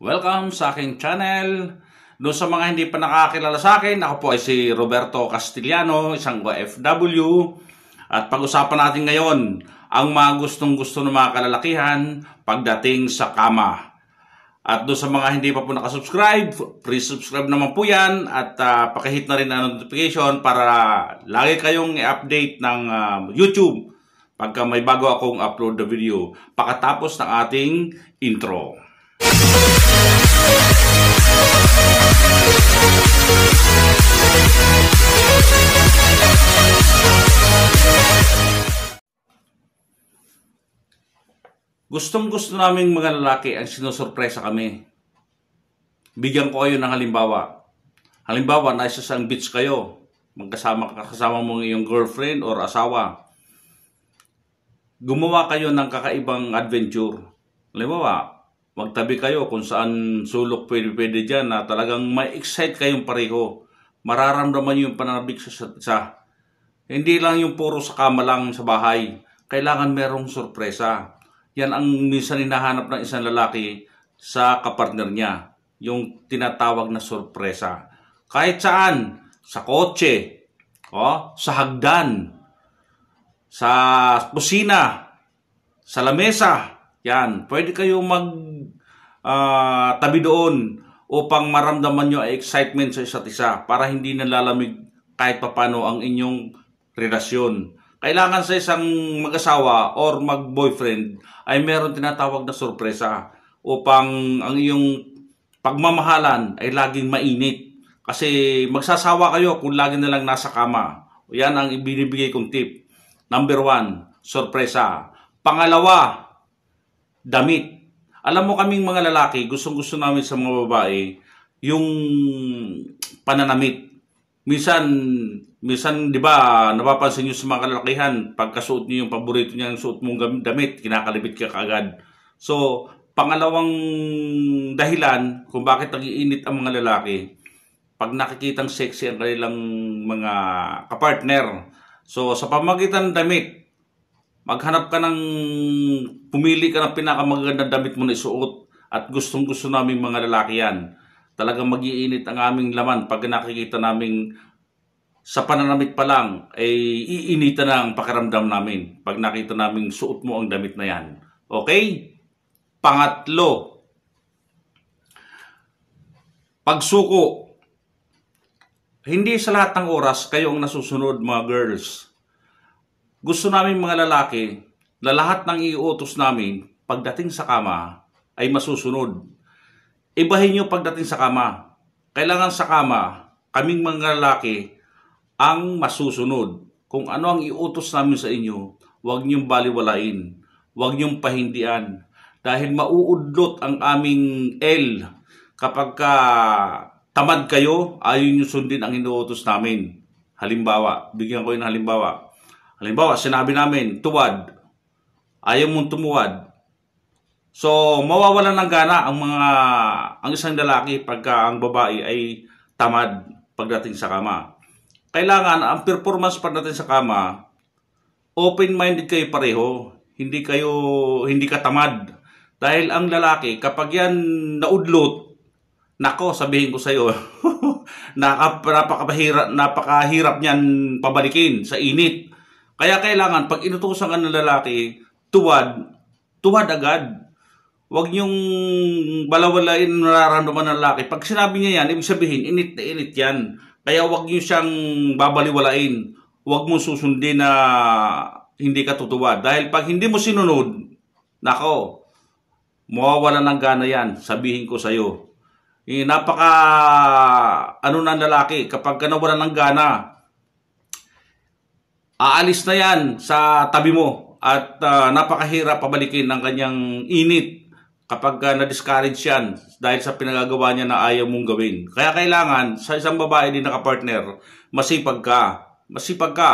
Welcome sa aking channel. Doon sa mga hindi pa nakakilala sa akin, ako po ay si Roberto Castellano, isang OFW. At pag-usapan natin ngayon ang mga gustong-gusto ng mga kalalakihan pagdating sa kama. At doon sa mga hindi pa po nakasubscribe, please subscribe naman po yan at uh, pakihit na rin ang notification para lagi kayong i-update ng uh, YouTube pagka may bago akong upload na video pagkatapos ng ating intro. Gustong gusto naming mga lalaki ang sinusurpresa kami. Bigyan ko kayo ng halimbawa. Halimbawa, nasa isang beach kayo. Magkasama kasama mo iyong girlfriend or asawa. Gumawa kayo ng kakaibang adventure. Halimbawa, magtabi kayo kung saan sulok pwede, pwede dyan na talagang may excite kayong pareho. Mararamdaman nyo yung pananabik sa sa Hindi lang yung puro sa kama lang sa bahay. Kailangan merong sorpresa. Yan ang minsan hinahanap ng isang lalaki sa kapartner niya. Yung tinatawag na sorpresa. Kahit saan, sa kotse, oh, sa hagdan, sa kusina, sa lamesa, yan, pwede kayong mag uh, tabi doon upang maramdaman nyo ay excitement sa isa't isa para hindi nalalamig kahit papano ang inyong relasyon. Kailangan sa isang mag-asawa or mag-boyfriend ay meron tinatawag na sorpresa upang ang iyong pagmamahalan ay laging mainit. Kasi magsasawa kayo kung lagi na lang nasa kama. Yan ang ibinibigay kong tip. Number one, sorpresa. Pangalawa, damit alam mo kaming mga lalaki, gustong-gusto namin sa mga babae, yung pananamit. Minsan, minsan 'di ba, napapansin niyo sa mga kalalakihan, pagkasuot niyo yung paborito niya yung suot mong damit, kinakalibit ka kaagad. So, pangalawang dahilan kung bakit nagiinit ang mga lalaki, pag nakikitang sexy ang kanilang mga kapartner. So, sa pamagitan ng damit, Maghanap ka ng, pumili ka ng pinakamagandang damit mo na isuot at gustong gusto namin mga lalaki yan. Talagang magiinit ang aming laman pag nakikita namin sa pananamit pa lang ay eh, iinita na ang pakiramdam namin pag nakita namin suot mo ang damit na yan. Okay? Pangatlo, pagsuko. Hindi sa lahat ng oras kayo ang nasusunod mga girls. Gusto namin mga lalaki na lahat ng iutos namin pagdating sa kama ay masusunod. Ibahin nyo pagdating sa kama. Kailangan sa kama, kaming mga lalaki ang masusunod. Kung ano ang iutos namin sa inyo, huwag niyong baliwalain. Huwag niyong pahindian. Dahil mauudlot ang aming L kapag ka tamad kayo, ayaw nyo sundin ang inuutos namin. Halimbawa, bigyan ko yun halimbawa Halimbawa, sinabi namin, tuwad. Ayaw mong tumuwad. So, mawawalan ng gana ang mga ang isang lalaki pagka ang babae ay tamad pagdating sa kama. Kailangan ang performance pagdating sa kama, open-minded kayo pareho. Hindi kayo hindi ka tamad. Dahil ang lalaki, kapag yan naudlot, nako, sabihin ko sa iyo, napakahirap, napakahirap niyan pabalikin sa init. Kaya kailangan, pag inutusan ka ng lalaki, tuwad, tuwad agad. Huwag niyong balawalain nararamdaman ng lalaki. Pag sinabi niya yan, ibig sabihin, init na init yan. Kaya huwag niyo siyang babaliwalain. Huwag mo susundin na hindi ka tutuwad. Dahil pag hindi mo sinunod, nako, mawawala ng gana yan. Sabihin ko sa'yo. Eh, napaka ano ng lalaki kapag nawala ng gana aalis na yan sa tabi mo at uh, napakahirap pabalikin ng kanyang init kapag uh, na-discourage yan dahil sa pinagagawa niya na ayaw mong gawin. Kaya kailangan sa isang babae din nakapartner, masipag ka. Masipag ka.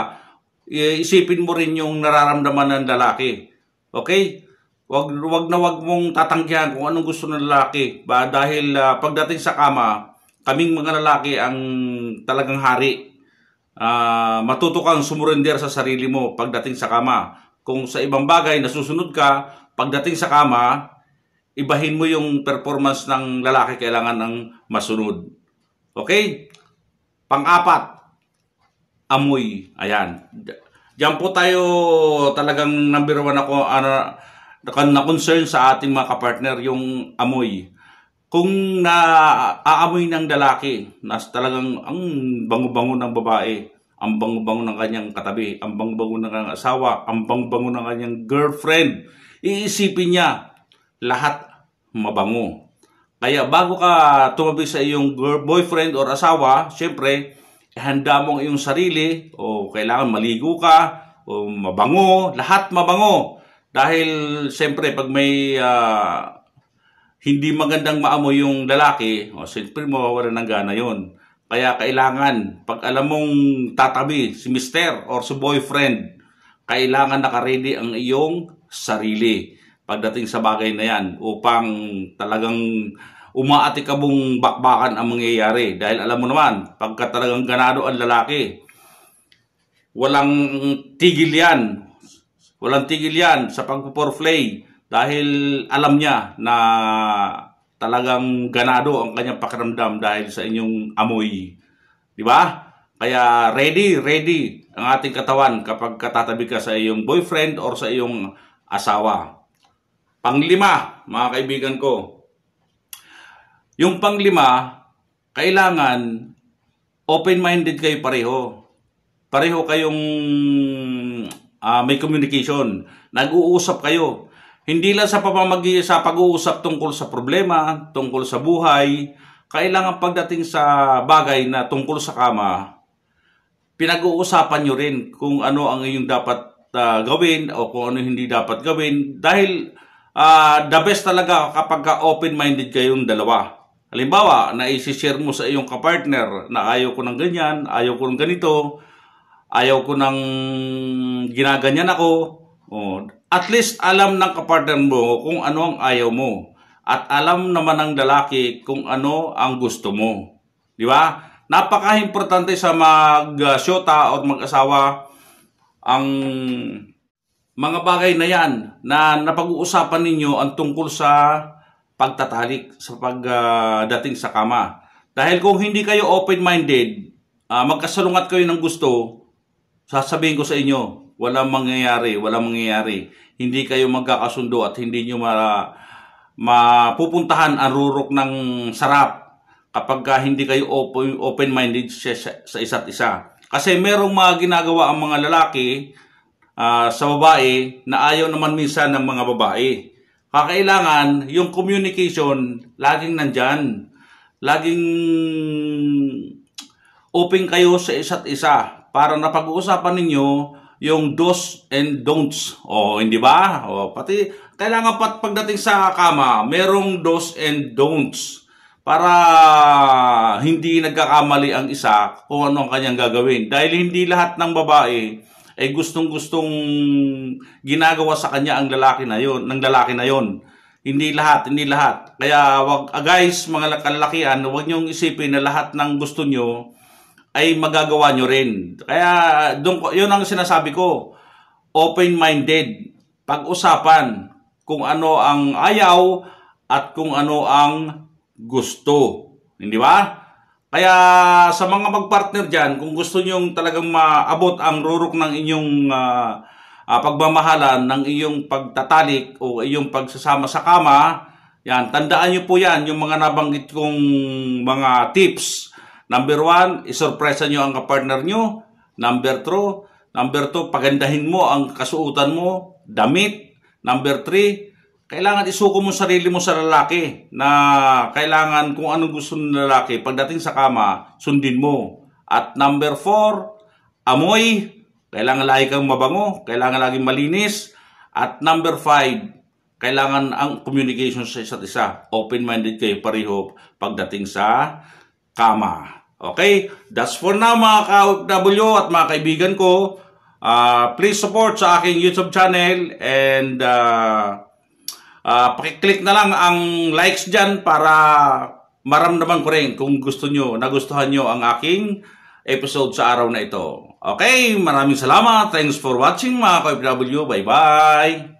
Isipin mo rin yung nararamdaman ng lalaki. Okay? Wag, wag na wag mong tatanggihan kung anong gusto ng lalaki. Ba, dahil uh, pagdating sa kama, kaming mga lalaki ang talagang hari uh, matuto kang sumurender sa sarili mo pagdating sa kama. Kung sa ibang bagay nasusunod ka, pagdating sa kama, ibahin mo yung performance ng lalaki kailangan ng masunod. Okay? Pang-apat, amoy. Ayan. Diyan po tayo talagang number one ako ano, na-concern sa ating mga kapartner yung amoy kung naaamoy ng lalaki na talagang ang bango-bango ng babae, ang bango-bango ng kanyang katabi, ang bango-bango ng kanyang asawa, ang bango-bango ng kanyang girlfriend, iisipin niya lahat mabango. Kaya bago ka tumabi sa iyong girl, boyfriend or asawa, syempre, handa mo ang iyong sarili o kailangan maligo ka o mabango, lahat mabango. Dahil syempre pag may uh, hindi magandang maamoy yung lalaki, o siyempre mawawala ng gana yon. Kaya kailangan, pag alam mong tatabi si mister or si boyfriend, kailangan nakaredy ang iyong sarili pagdating sa bagay na yan upang talagang umaati ka mong bakbakan ang mangyayari. Dahil alam mo naman, pagka talagang ganado ang lalaki, walang tigil yan. Walang tigil yan sa pag foreplay dahil alam niya na talagang ganado ang kanyang pakiramdam dahil sa inyong amoy. Di ba? Kaya ready, ready ang ating katawan kapag katatabi ka sa iyong boyfriend or sa iyong asawa. Panglima, mga kaibigan ko. Yung panglima, kailangan open-minded kayo pareho. Pareho kayong uh, may communication. Nag-uusap kayo. Hindi lang sa pamamagi sa pag-uusap tungkol sa problema, tungkol sa buhay, kailangan pagdating sa bagay na tungkol sa kama, pinag-uusapan nyo rin kung ano ang inyong dapat uh, gawin o kung ano hindi dapat gawin dahil uh, the best talaga kapag ka open-minded kayong dalawa. Halimbawa, na isi-share mo sa iyong kapartner na ayaw ko ng ganyan, ayaw ko ng ganito, ayaw ko ng ginaganyan ako. O, at least alam ng kapartner mo kung ano ang ayaw mo. At alam naman ng lalaki kung ano ang gusto mo. Di ba? Napaka-importante sa mag-syota o mag-asawa ang mga bagay na yan na napag-uusapan ninyo ang tungkol sa pagtatalik sa pagdating uh, sa kama. Dahil kung hindi kayo open-minded, uh, magkasalungat kayo ng gusto, sasabihin ko sa inyo, Walang mangyayari, walang mangyayari. Hindi kayo magkakasundo at hindi nyo ma, mapupuntahan ang rurok ng sarap kapag ka hindi kayo open-minded sa, sa isa't isa. Kasi merong mga ginagawa ang mga lalaki uh, sa babae na ayaw naman minsan ng mga babae. Kakailangan yung communication laging nandyan. Laging open kayo sa isa't isa para napag-uusapan ninyo yung do's and don'ts. O, hindi ba? O, pati, kailangan pa pagdating sa kama, merong do's and don'ts para hindi nagkakamali ang isa kung ano ang kanyang gagawin. Dahil hindi lahat ng babae ay gustong-gustong ginagawa sa kanya ang lalaki na yon, ng lalaki na yon. Hindi lahat, hindi lahat. Kaya wag ah, guys, mga kalalakian, ah, huwag niyo isipin na lahat ng gusto niyo ay magagawa nyo rin. Kaya doon yun ang sinasabi ko. Open-minded. Pag-usapan kung ano ang ayaw at kung ano ang gusto. Hindi ba? Kaya sa mga magpartner dyan, kung gusto nyong talagang maabot ang rurok ng inyong uh, ah, uh, ah, pagmamahalan, ng inyong pagtatalik o iyong pagsasama sa kama, yan, tandaan nyo po yan, yung mga nabanggit kong mga tips Number one, isurpresa nyo ang kapartner nyo. Number two, number two, pagandahin mo ang kasuotan mo, damit. Number three, kailangan isuko mo sarili mo sa lalaki na kailangan kung ano gusto ng lalaki pagdating sa kama, sundin mo. At number four, amoy. Kailangan lagi kang mabango, kailangan laging malinis. At number five, kailangan ang communication sa isa't isa. Open-minded kayo pareho pagdating sa kama. Okay? That's for now mga ka-OFW at mga kaibigan ko. Uh, please support sa aking YouTube channel and uh, uh, pakiclick na lang ang likes dyan para maramdaman ko rin kung gusto nyo, nagustuhan nyo ang aking episode sa araw na ito. Okay, maraming salamat. Thanks for watching mga ka-OFW. Bye-bye!